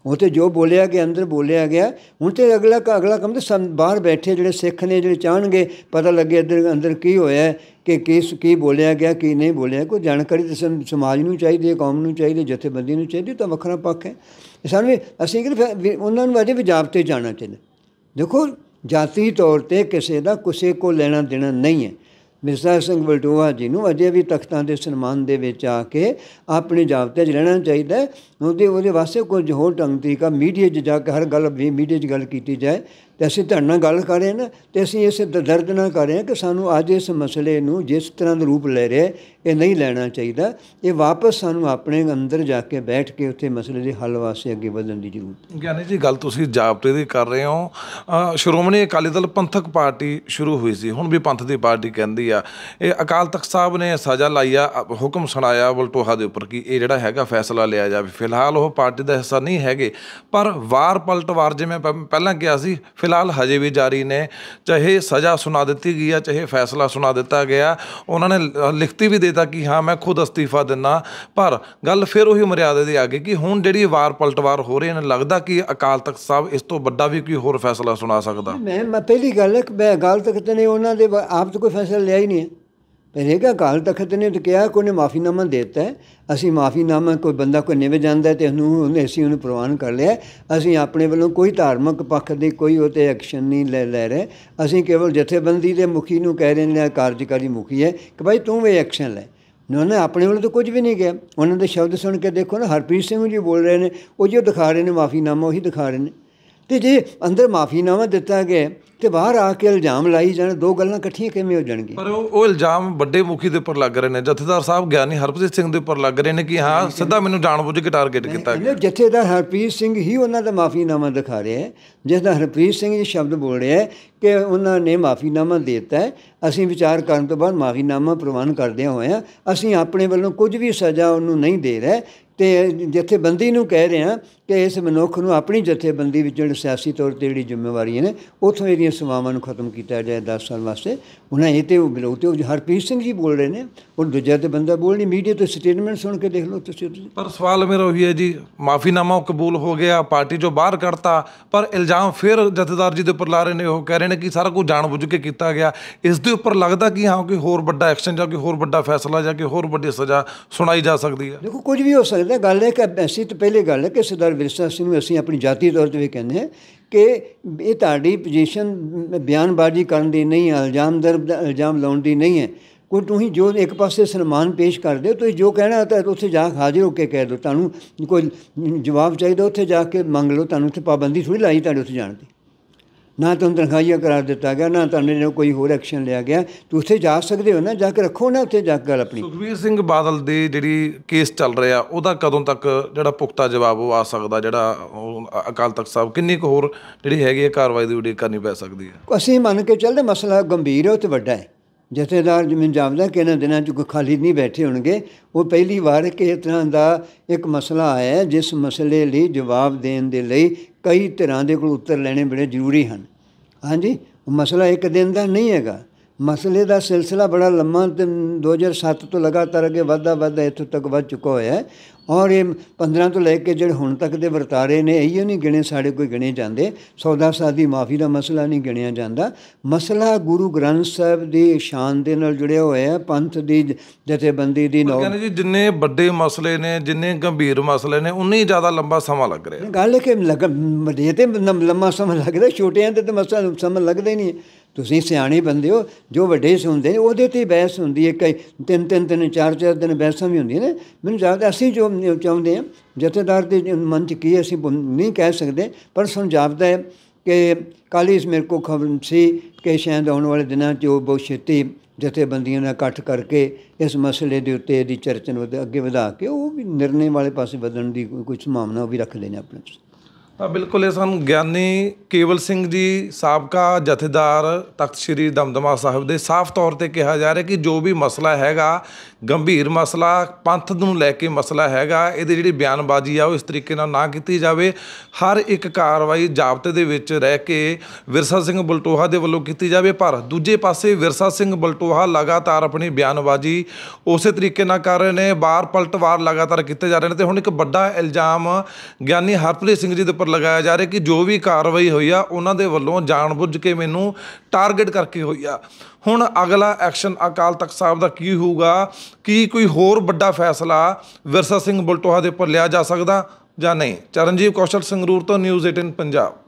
ਉਹ ਤੇ ਜੋ ਬੋਲਿਆ ਗਿਆ ਅੰਦਰ ਬੋਲਿਆ ਗਿਆ ਹੁਣ ਤੇ ਅਗਲਾ ਅਗਲਾ ਕੰਮ ਤੇ ਬਾਹਰ ਬੈਠੇ ਜਿਹੜੇ ਸਿੱਖ ਨੇ ਜਿਹੜੇ ਚਾਹਣਗੇ ਪਤਾ ਲੱਗੇ ਅੰਦਰ ਅੰਦਰ ਕੀ ਹੋਇਆ ਕਿ ਕਿਸ ਕੀ ਬੋਲਿਆ ਗਿਆ ਕੀ ਨਹੀਂ ਬੋਲਿਆ ਕੋਈ ਜਾਣਕਾਰੀ ਤੇ ਸਮਾਜ ਨੂੰ ਚਾਹੀਦੀ ਹੈ ਕੌਮ ਨੂੰ ਚਾਹੀਦੀ ਜਥੇਬੰਦੀ ਨੂੰ ਚਾਹੀਦੀ ਤਾਂ ਵੱਖਰਾ ਪੱਖ ਹੈ ਸਾਨੂੰ ਅਸੀਂ ਕਿ ਉਹਨਾਂ ਨੂੰ ਅਜੇ ਵੀ ਜਾਪਤੇ ਜਾਣਾ ਚਾਹੀਦਾ ਦੇਖੋ ਜਾਤੀ ਤੌਰ ਤੇ ਕਿਸੇ ਦਾ ਕਿਸੇ ਕੋ ਲੈਣਾ ਦੇਣਾ ਨਹੀਂ ਹੈ ਮਿਰਜ਼ਾ ਸਿੰਘ ਬਲਟੋਆ ਜੀ ਨੂੰ ਅਜੇ ਵੀ ਤਖਤਾਂ ਦੇ ਸਨਮਾਨ ਦੇ ਵਿੱਚ ਆ ਕੇ ਆਪਣੇ ਜਾਬਤੇ 'ਚ ਰਹਿਣਾ ਚਾਹੀਦਾ ਉਹਦੇ ਉਹਦੇ ਵਾਸਤੇ ਕੋਈ ਹੋਰ ਢੰਗ ਤਰੀਕਾ ਮੀਡੀਆ 'ਚ ਜਾ ਕੇ ਹਰ ਗੱਲ ਵੀ ਮੀਡੀਆ 'ਚ ਗੱਲ ਕੀਤੀ ਜਾਏ ਤੇ ਅਸੀਂ ਤੁਹਾਡੇ ਨਾਲ ਗੱਲ ਕਰ ਰਹੇ ਹਾਂ ਨਾ ਤੇ ਅਸੀਂ ਇਸ ਦਰਦ ਨਾਲ ਕਰ ਰਹੇ ਹਾਂ ਕਿ ਸਾਨੂੰ ਅੱਜ ਇਸ ਮਸਲੇ ਨੂੰ ਜਿਸ ਤਰ੍ਹਾਂ ਦਾ ਰੂਪ ਲੈ ਰਿਹਾ ਇਹ ਨਹੀਂ ਲੈਣਾ ਚਾਹੀਦਾ ਇਹ ਵਾਪਸ ਸਾਨੂੰ ਆਪਣੇ ਅੰਦਰ ਜਾ ਕੇ ਬੈਠ ਕੇ ਉੱਥੇ ਮਸਲੇ ਦੇ ਹੱਲ ਵਾਸਤੇ ਅੱਗੇ ਵਧਣ ਦੀ ਜ਼ਰੂਰਤ ਹੈ ਗਿਆਨੀ ਜੀ ਗੱਲ ਤੁਸੀਂ ਜਾਪਤੇ ਦੀ ਕਰ ਰਹੇ ਹੋ ਸ਼੍ਰੋਮਣੀ ਅਕਾਲੀ ਦਲ ਪੰਥਕ ਪਾਰਟੀ ਸ਼ੁਰੂ ਹੋਈ ਸੀ ਹੁਣ ਵੀ ਪੰਥ ਦੀ ਪਾਰਟੀ ਕਹਿੰਦੀ ਆ ਇਹ ਅਕਾਲ ਤਖਤ ਸਾਹਿਬ ਨੇ ਸਜ਼ਾ ਲਾਈ ਆ ਹੁਕਮ ਸੁਣਾਇਆ ਬਲਟੋਹਾ ਦੇ ਉੱਪਰ ਕਿ ਇਹ ਜਿਹੜਾ ਹੈਗਾ ਫੈਸਲਾ ਲਿਆ ਜਾਵੇ ਫਿਲਹਾਲ ਉਹ ਪਾਰਟੀ ਦਾ ਹਿੱਸਾ ਨਹੀਂ ਹੈਗੇ ਪਰ ਵਾਰ ਪਲਟਵਾਰ ਜਿਵੇਂ ਪਹਿਲਾਂ ਕਿਹਾ ਸੀ ਫਿਲਹਾਲ ਹਜੇ ਵੀ ਜਾਰੀ ਨੇ ਚਾਹੇ ਸਜ਼ਾ ਸੁਣਾ ਦਿੱਤੀ ਗਈ ਆ ਚਾਹੇ ਫੈਸਲਾ ਸੁਣਾ ਦਿੱਤਾ ਗਿਆ ਉਹਨਾਂ ਨੇ ਲਿਖਤੀ ਵੀ ਦੇਤਾ ਕਿ ਹਾਂ ਮੈਂ ਖੁਦ ਅਸਤੀਫਾ ਦਿੰਨਾ ਪਰ ਗੱਲ ਫਿਰ ਉਹੀ ਮਰਿਆਦੇ ਦੇ ਅੱਗੇ ਕਿ ਹੁਣ ਜਿਹੜੀ ਵਾਰ ਪਲਟਵਾਰ ਹੋ ਰਹੀ ਨੇ ਲੱਗਦਾ ਕਿ ਅਕਾਲ ਤਖਤ ਸਾਹਿਬ ਇਸ ਤੋਂ ਵੱਡਾ ਵੀ ਕੋਈ ਹੋਰ ਫੈਸਲਾ ਸੁਣਾ ਸਕਦਾ ਮੈਂ ਮੈਂ ਪਹਿਲੀ ਗੱਲ ਹੈ ਕਿ ਮੈਂ ਅਕਾਲ ਤਖਤ ਨੇ ਉਹਨਾਂ ਦੇ ਆਪ ਤੋਂ ਕੋਈ ਫੈਸਲਾ ਲਿਆ ਹੀ ਨਹੀਂ ਹੈ ਕਾ ਕਾਲ ਤਖਤ ਨੇ ਤਾਂ ਕਿਹਾ ਕੋਨੇ ਨਾਮਾ ਦਿੱਤਾ ਅਸੀਂ ਮਾਫੀ ਨਾਮਾ ਕੋਈ ਬੰਦਾ ਕੋਈ ਨਿਵੇ ਜਾਂਦਾ ਤੇ ਉਹਨੂੰ ਉਹਨੇ ਅਸੀਂ ਉਹਨੂੰ ਪ੍ਰਵਾਨ ਕਰ ਲਿਆ ਅਸੀਂ ਆਪਣੇ ਵੱਲੋਂ ਕੋਈ ਧਾਰਮਿਕ ਪੱਖ ਦੇ ਕੋਈ ਉਹ ਤੇ ਐਕਸ਼ਨ ਨਹੀਂ ਲੈ ਲੈ ਰਹੇ ਅਸੀਂ ਕੇਵਲ ਜਥੇਬੰਦੀ ਦੇ ਮੁਖੀ ਨੂੰ ਕਹਿ ਰਹੇ ਨੇ ਕਾਰਜਕਾਰੀ ਮੁਖੀ ਹੈ ਕਿ ਭਾਈ ਤੂੰ ਵੀ ਐਕਸ਼ਨ ਲੈ ਉਹਨੇ ਆਪਣੇ ਵੱਲੋਂ ਤਾਂ ਕੁਝ ਵੀ ਨਹੀਂ ਗਿਆ ਉਹਨਾਂ ਦੇ ਸ਼ਬਦ ਸੁਣ ਕੇ ਦੇਖੋ ਨਾ ਹਰਪ੍ਰੀਤ ਸਿੰਘ ਜੀ ਬੋਲ ਰਹੇ ਨੇ ਉਹ ਜੋ ਦਿਖਾ ਰਹੇ ਨੇ ਮਾਫੀ ਨਾਮਾ ਉਹੀ ਦਿਖਾ ਰਹੇ ਨੇ ਤੇ ਜੇ ਅੰਦਰ ਮਾਫੀਨਾਮਾ ਦਿੱਤਾ ਗਿਆ ਤੇ ਬਾਹਰ ਆ ਕੇ ਇਲਜ਼ਾਮ ਲਾਈ ਜਾਣ ਦੋ ਗੱਲਾਂ ਇਕੱਠੀਆਂ ਕਿਵੇਂ ਹੋ ਜਾਣਗੀਆਂ ਪਰ ਉਹ ਇਲਜ਼ਾਮ ਵੱਡੇ ਮੁਖੀ ਦੇ ਉੱਪਰ ਲੱਗ ਰਹੇ ਨੇ ਜਥੇਦਾਰ ਸਾਹਿਬ ਗਿਆਨੀ ਹਰਪ੍ਰੀਤ ਸਿੰਘ ਦੇ ਉੱਪਰ ਲੱਗ ਰਹੇ ਨੇ ਕਿ ਹਾਂ ਸਿੱਧਾ ਮੈਨੂੰ ਜਾਣਬੁੱਝ ਕੇ ਟਾਰਗੇਟ ਕੀਤਾ ਗਿਆ ਜਥੇਦਾਰ ਹਰਪ੍ਰੀਤ ਸਿੰਘ ਹੀ ਉਹਨਾਂ ਦਾ ਮਾਫੀਨਾਮਾ ਦਿਖਾ ਰਿਹਾ ਹੈ ਜਿਸ ਦਾ ਹਰਪ੍ਰੀਤ ਸਿੰਘ ਜੀ ਸ਼ਬਦ ਬੋਲ ਰਿਹਾ ਹੈ ਕਿ ਉਹਨਾਂ ਨੇ ਮਾਫੀਨਾਮਾ ਦਿੱਤਾ ਹੈ ਅਸੀਂ ਵਿਚਾਰ ਕਰਨ ਤੋਂ ਬਾਅਦ ਮਾਫੀਨਾਮਾ ਪ੍ਰਵਾਨ ਕਰਦੇ ਹੋਏ ਆ ਅਸੀਂ ਆਪਣੇ ਵੱਲੋਂ ਕੁਝ ਵੀ ਸਜ਼ਾ ਉਹਨੂੰ ਨਹੀਂ ਦੇ ਰਹੇ ਤੇ ਜਥੇਬੰਦੀ ਨੂੰ ਕਹਿ ਰਹੇ ਆ ਕਿ ਇਸ ਮਨੁੱਖ ਨੂੰ ਆਪਣੀ ਜਥੇਬੰਦੀ ਵਿੱਚ ਜਿਹੜੇ ਸਿਆਸੀ ਤੌਰ ਤੇ ਜਿਹੜੀ ਜ਼ਿੰਮੇਵਾਰੀਆਂ ਨੇ ਉਥੋਂ ਇਹਦੀਆਂ ਸਵਾਵਾਂ ਨੂੰ ਖਤਮ ਕੀਤਾ ਜਾਏ 10 ਸਾਲ ਵਾਸਤੇ ਉਹਨਾਂ ਇਹ ਤੇ ਉਹ ਤੇ ਹਰਪ੍ਰੀਤ ਸਿੰਘ ਜੀ ਬੋਲ ਰਹੇ ਨੇ ਉਹ ਦੂਜਾ ਤੇ ਬੰਦਾ ਬੋਲ ਨਹੀਂ ਮੀਡੀਆ ਤੋਂ ਸਟੇਟਮੈਂਟ ਸੁਣ ਕੇ ਦੇਖ ਲਓ ਤੁਸੀਂ ਪਰ ਸਵਾਲ ਮੇਰਾ ਉਹੀ ਹੈ ਜੀ ਮਾਫੀਨਾਮਾ ਕਬੂਲ ਹੋ ਗਿਆ ਪਾਰਟੀ ਜੋ ਬਾਹਰ ਕੱਢਤਾ ਪਰ ਇਲਜ਼ਾਮ ਫਿਰ ਜਥੇਦਾਰ ਜੀ ਦੇ ਉੱਪਰ ਲਾ ਰਹੇ ਨੇ ਉਹ ਕਹਿ ਰਹੇ ਨੇ ਕਿ ਸਾਰਾ ਕੁਝ ਜਾਣ ਬੁੱਝ ਕੇ ਕੀਤਾ ਗਿਆ ਇਸ ਦੇ ਉੱਪਰ ਲੱਗਦਾ ਕਿ ਹਾਂ ਕਿ ਹੋਰ ਵੱਡਾ ਐਕਸ਼ਨ ਜਾਂ ਕਿ ਹੋਰ ਵੱਡਾ ਫੈਸਲਾ ਜਾਂ ਕਿ ਹੋਰ ਵੱਡੀ ਸਜ਼ਾ ਸੁਣਾਈ ਜਾ ਸਕਦੀ ਹੈ ਦੇਖੋ ਕੁਝ ਵੀ ਹੋ ਸਕਦਾ ਸਕਦਾ ਗੱਲ ਇਹ ਕਿ ਅਸੀਂ ਤਾਂ ਪਹਿਲੇ ਗੱਲ ਹੈ ਕਿ ਸਰਦਾਰ ਵਿਰਸਾ ਸਿੰਘ ਨੂੰ ਅਸੀਂ ਆਪਣੀ ਜਾਤੀ ਤੌਰ ਤੇ ਵੀ ਕਹਿੰਦੇ ਹਾਂ ਕਿ ਇਹ ਤੁਹਾਡੀ ਪੋਜੀਸ਼ਨ ਬਿਆਨਬਾਜ਼ੀ ਕਰਨ ਦੀ ਨਹੀਂ ਹੈ ਇਲਜ਼ਾਮ ਦਰਬ ਇਲਜ਼ਾਮ ਲਾਉਣ ਦੀ ਨਹੀਂ ਹੈ ਕੋਈ ਤੁਸੀਂ ਜੋ ਇੱਕ ਪਾਸੇ ਸਨਮਾਨ ਪੇਸ਼ ਕਰਦੇ ਹੋ ਤੁਸੀਂ ਜੋ ਕਹਿਣਾ ਤਾਂ ਉੱਥੇ ਜਾ ਕੇ ਹਾਜ਼ਰ ਹੋ ਕੇ ਕਹਿ ਦਿਓ ਤੁਹਾਨੂੰ ਕੋਈ ਜਵਾਬ ਚਾਹੀਦਾ ਉੱਥੇ ਜਾ ਕੇ ਮੰਗ ਲਓ ਤੁਹਾਨੂੰ ਉੱਥੇ ਪਾਬੰਦੀ ਥੋੜੀ ਲਾਈ ਤੁਹਾਡੇ ਉੱਥੇ ਜਾਣ ਦੀ ਨਾ ਤੁਹਾਨੂੰ ਤਨਖਾਹੀਆ ਕਰਾਰ ਦਿੱਤਾ ਗਿਆ ਨਾ ਤੁਹਾਨੂੰ ਕੋਈ ਹੋਰ ਐਕਸ਼ਨ ਲਿਆ ਗਿਆ ਤੁਸੀਂ ਉੱਥੇ ਜਾ ਸਕਦੇ ਹੋ ਨਾ ਜਾ ਕੇ ਰੱਖੋ ਨਾ ਉੱਥੇ ਜਾ ਕੇ ਗੱਲ ਆਪਣੀ ਸੁਖਵੀਰ ਸਿੰਘ ਬਾਦਲ ਦੇ ਜਿਹੜੀ ਕੇਸ ਚੱਲ ਰਿਹਾ ਉਹਦਾ ਕਦੋਂ ਤੱਕ ਜਿਹੜਾ ਪੁਖਤਾ ਜਵਾਬ ਉਹ ਆ ਸਕਦਾ ਜਿਹੜਾ ਅਕਾਲ ਤਖਤ ਸਾਹਿਬ ਕਿੰਨੀ ਕੁ ਹੋਰ ਜਿਹੜੀ ਹੈਗੀ ਹੈ ਕਾਰਵਾਈ ਦੀ ਉਡੀਕ ਕਰਨੀ ਪੈ ਸਕਦੀ ਹੈ ਅਸੀਂ ਮੰਨ ਕੇ ਚੱਲਦੇ ਮਸਲਾ ਗੰਭੀਰ ਹੈ ਤੇ ਵੱਡਾ ਹੈ ਜਥੇਦਾਰ ਜਿਵੇਂ ਜਾਪਦਾ ਕਿ ਇਹਨਾਂ ਦਿਨਾਂ 'ਚ ਕੋਈ ਖਾਲੀ ਨਹੀਂ ਬੈਠੇ ਹੋਣਗੇ ਉਹ ਪਹਿਲੀ ਵਾਰ ਕਿ ਇਸ ਤਰ੍ਹਾਂ ਦਾ ਇੱਕ ਮਸਲਾ ਆਇਆ ਜਿਸ ਮਸਲੇ ਲਈ ਜਵਾਬ ਦੇਣ ਦੇ ਲਈ ਕਈ ਧਿਰਾਂ ਦੇ ਕੋਲ ਉੱਤਰ ਲੈਣੇ ਬੜੇ ਜ਼ਰੂਰੀ ਹਨ ਹਾਂਜੀ ਮਸਲਾ ਇੱਕ ਦਿਨ ਦਾ ਨਹੀਂ ਹੈਗਾ ਮਸਲੇ ਦਾ ਸਿਲਸਿਲਾ ਬੜਾ ਲੰਮਾ 2007 ਤੋਂ ਲਗਾਤਾਰ ਅੱਗੇ ਵਧਦਾ ਵਧਦਾ ਇੱਥੋਂ ਤੱਕ ਵੱਧ ਚੁੱਕਾ ਹੋਇਆ ਹੈ ਔਰ ਇਹ 15 ਤੋਂ ਲੈ ਕੇ ਜਿਹੜੇ ਹੁਣ ਤੱਕ ਦੇ ਵਰਤਾਰੇ ਨੇ ਇਹੀ ਨਹੀਂ ਗਿਣੇ ਸਾਡੇ ਕੋਈ ਗਿਣੇ ਜਾਂਦੇ ਸੌਦਾ ਸਾਦੀ ਮਾਫੀ ਦਾ ਮਸਲਾ ਨਹੀਂ ਗਿਣਿਆ ਜਾਂਦਾ ਮਸਲਾ ਗੁਰੂ ਗ੍ਰੰਥ ਸਾਹਿਬ ਦੀ ਸ਼ਾਨ ਦੇ ਨਾਲ ਜੁੜਿਆ ਹੋਇਆ ਹੈ ਪੰਥ ਦੀ ਜਥੇਬੰਦੀ ਦੀ ਨੌ ਕਹਿੰਦੇ ਜੀ ਜਿੰਨੇ ਵੱਡੇ ਮਸਲੇ ਨੇ ਜਿੰਨੇ ਗੰਭੀਰ ਮਸਲੇ ਨੇ ਉਨੇ ਹੀ ਜ਼ਿਆਦਾ ਲੰਬਾ ਸਮਾਂ ਲੱਗ ਰਿਹਾ ਗੱਲ ਕਿ ਲੱਗ ਮਦੇ ਤੇ ਲੰਮਾ ਸਮਾਂ ਲੱਗਦਾ ਛੋਟਿਆਂ ਤੇ ਤਾਂ ਮਸਲਾ ਸਮਾਂ ਲੱਗਦਾ ਹੀ ਨਹੀਂ ਤੁਸੀਂ ਸਿਆਣੇ ਬੰਦੇ ਹੋ ਜੋ ਵੱਡੇ ਹੁੰਦੇ ਨੇ ਉਹਦੇ ਤੇ ਬਹਿਸ ਹੁੰਦੀ ਹੈ ਕਈ ਤਿੰਨ ਤਿੰਨ ਤਿੰਨ ਚਾਰ ਚਾਰ ਦਿਨ ਬਹਿਸਾਂ ਵੀ ਹੁੰਦੀਆਂ ਨੇ ਮੈਨੂੰ ਜ਼ਿਆਦਾ ਅਸੀਂ ਜੋ ਚਾਹੁੰਦੇ ਹਾਂ ਜਥੇਦਾਰ ਦੇ ਮਨ 'ਚ ਕੀ ਅਸੀਂ ਨਹੀਂ ਕਹਿ ਸਕਦੇ ਪਰ ਸਾਨੂੰ ਜਾਪਦਾ ਹੈ ਕਿ ਕੱਲ ਇਸ ਮੇਰੇ ਕੋ ਖਬਰ ਸੀ ਕਿ ਸ਼ਾਇਦ ਆਉਣ ਵਾਲੇ ਦਿਨਾਂ 'ਚ ਉਹ ਬਹੁਤ ਛੇਤੀ ਜਥੇਬੰਦੀਆਂ ਨਾਲ ਇਕੱਠ ਕਰਕੇ ਇਸ ਮਸਲੇ ਦੇ ਉੱਤੇ ਇਹਦੀ ਚਰਚਾ ਨੂੰ ਅੱਗੇ ਵਧਾ ਕੇ ਉਹ ਵੀ ਨਿਰਣੇ ਵਾਲੇ ਪਾਸੇ ਵਧਣ ਦੀ ਕੋਈ ਸੰਭਾਵਨਾ ਉਹ ਵੀ ਰੱਖਦੇ ਨੇ ਆਪਣੇ 'ਚ ਬਿਲਕੁਲ ਇਹ ਸਾਨੂੰ ਗਿਆਨੀ ਕੇਵਲ ਸਿੰਘ ਜੀ ਸਾਬਕਾ ਜਥੇਦਾਰ ਤਖਤ ਸ੍ਰੀ ਦਮਦਮਾ ਸਾਹਿਬ ਦੇ ਸਾਫ਼ ਤੌਰ ਤੇ ਕਿਹਾ ਜਾ ਰਿਹਾ ਕਿ ਜੋ ਵੀ ਮਸਲਾ ਹੈਗਾ ਗੰਭੀਰ ਮਸਲਾ ਪੰਥ ਨੂੰ ਲੈ ਕੇ ਮਸਲਾ ਹੈਗਾ ਇਹਦੇ ਜਿਹੜੀ ਬਿਆਨਬਾਜ਼ੀ ਆ ਉਹ ਇਸ ਤਰੀਕੇ ਨਾਲ ਨਾ ਕੀਤੀ ਜਾਵੇ ਹਰ ਇੱਕ ਕਾਰਵਾਈ ਜਾਬਤੇ ਦੇ ਵਿੱਚ ਰਹਿ ਕੇ ਵਿਰਸਾ ਸਿੰਘ ਬਲਟੋਹਾ ਦੇ ਵੱਲੋਂ ਕੀਤੀ ਜਾਵੇ ਪਰ ਦੂਜੇ ਪਾਸੇ ਵਿਰਸਾ ਸਿੰਘ ਬਲਟੋਹਾ ਲਗਾਤਾਰ ਆਪਣੀ ਬਿਆਨਬਾਜ਼ੀ ਉਸੇ ਤਰੀਕੇ ਨਾਲ ਕਰ ਰਹੇ ਨੇ ਬਾਰ ਪਲਟਵਾਰ ਲਗਾਤਾਰ ਕੀਤੇ ਜਾ ਰਹੇ ਨੇ ਤੇ ਹੁਣ ਇੱਕ ਵੱਡਾ ਇਲਜ਼ਾਮ ਗਿਆਨੀ ਹਰਪ੍ਰੀਤ ਸਿੰਘ ਜੀ ਦੇ ਉੱਪਰ ਲਗਾਇਆ ਜਾ ਰਿਹਾ ਕਿ ਜੋ ਵੀ ਕਾਰਵਾਈ ਹੋਈ ਆ ਉਹਨਾਂ ਦੇ ਵੱਲੋਂ ਜਾਣਬੁੱਝ ਕੇ ਮੈਨੂੰ ਟਾਰਗੇਟ ਕਰਕੇ ਹੋਈ ਆ ਹੁਣ ਅਗਲਾ ਐਕਸ਼ਨ ਅਕਾਲ ਤਖਤ ਸਾਹਿਬ ਦਾ ਕੀ ਹੋਊਗਾ ਕੀ ਕੋਈ ਹੋਰ ਵੱਡਾ ਫੈਸਲਾ ਵਿਰਸਾ ਸਿੰਘ ਬਲਟੋਹਾ ਦੇ ਉੱਪਰ ਲਿਆ ਜਾ ਸਕਦਾ ਜਾਂ ਨਹੀਂ ਚਰਨਜੀਤ ਕੌਸ਼ਲ ਸੰਗਰੂਰ ਤੋਂ ਨਿਊਜ਼ 18 ਪੰਜਾਬ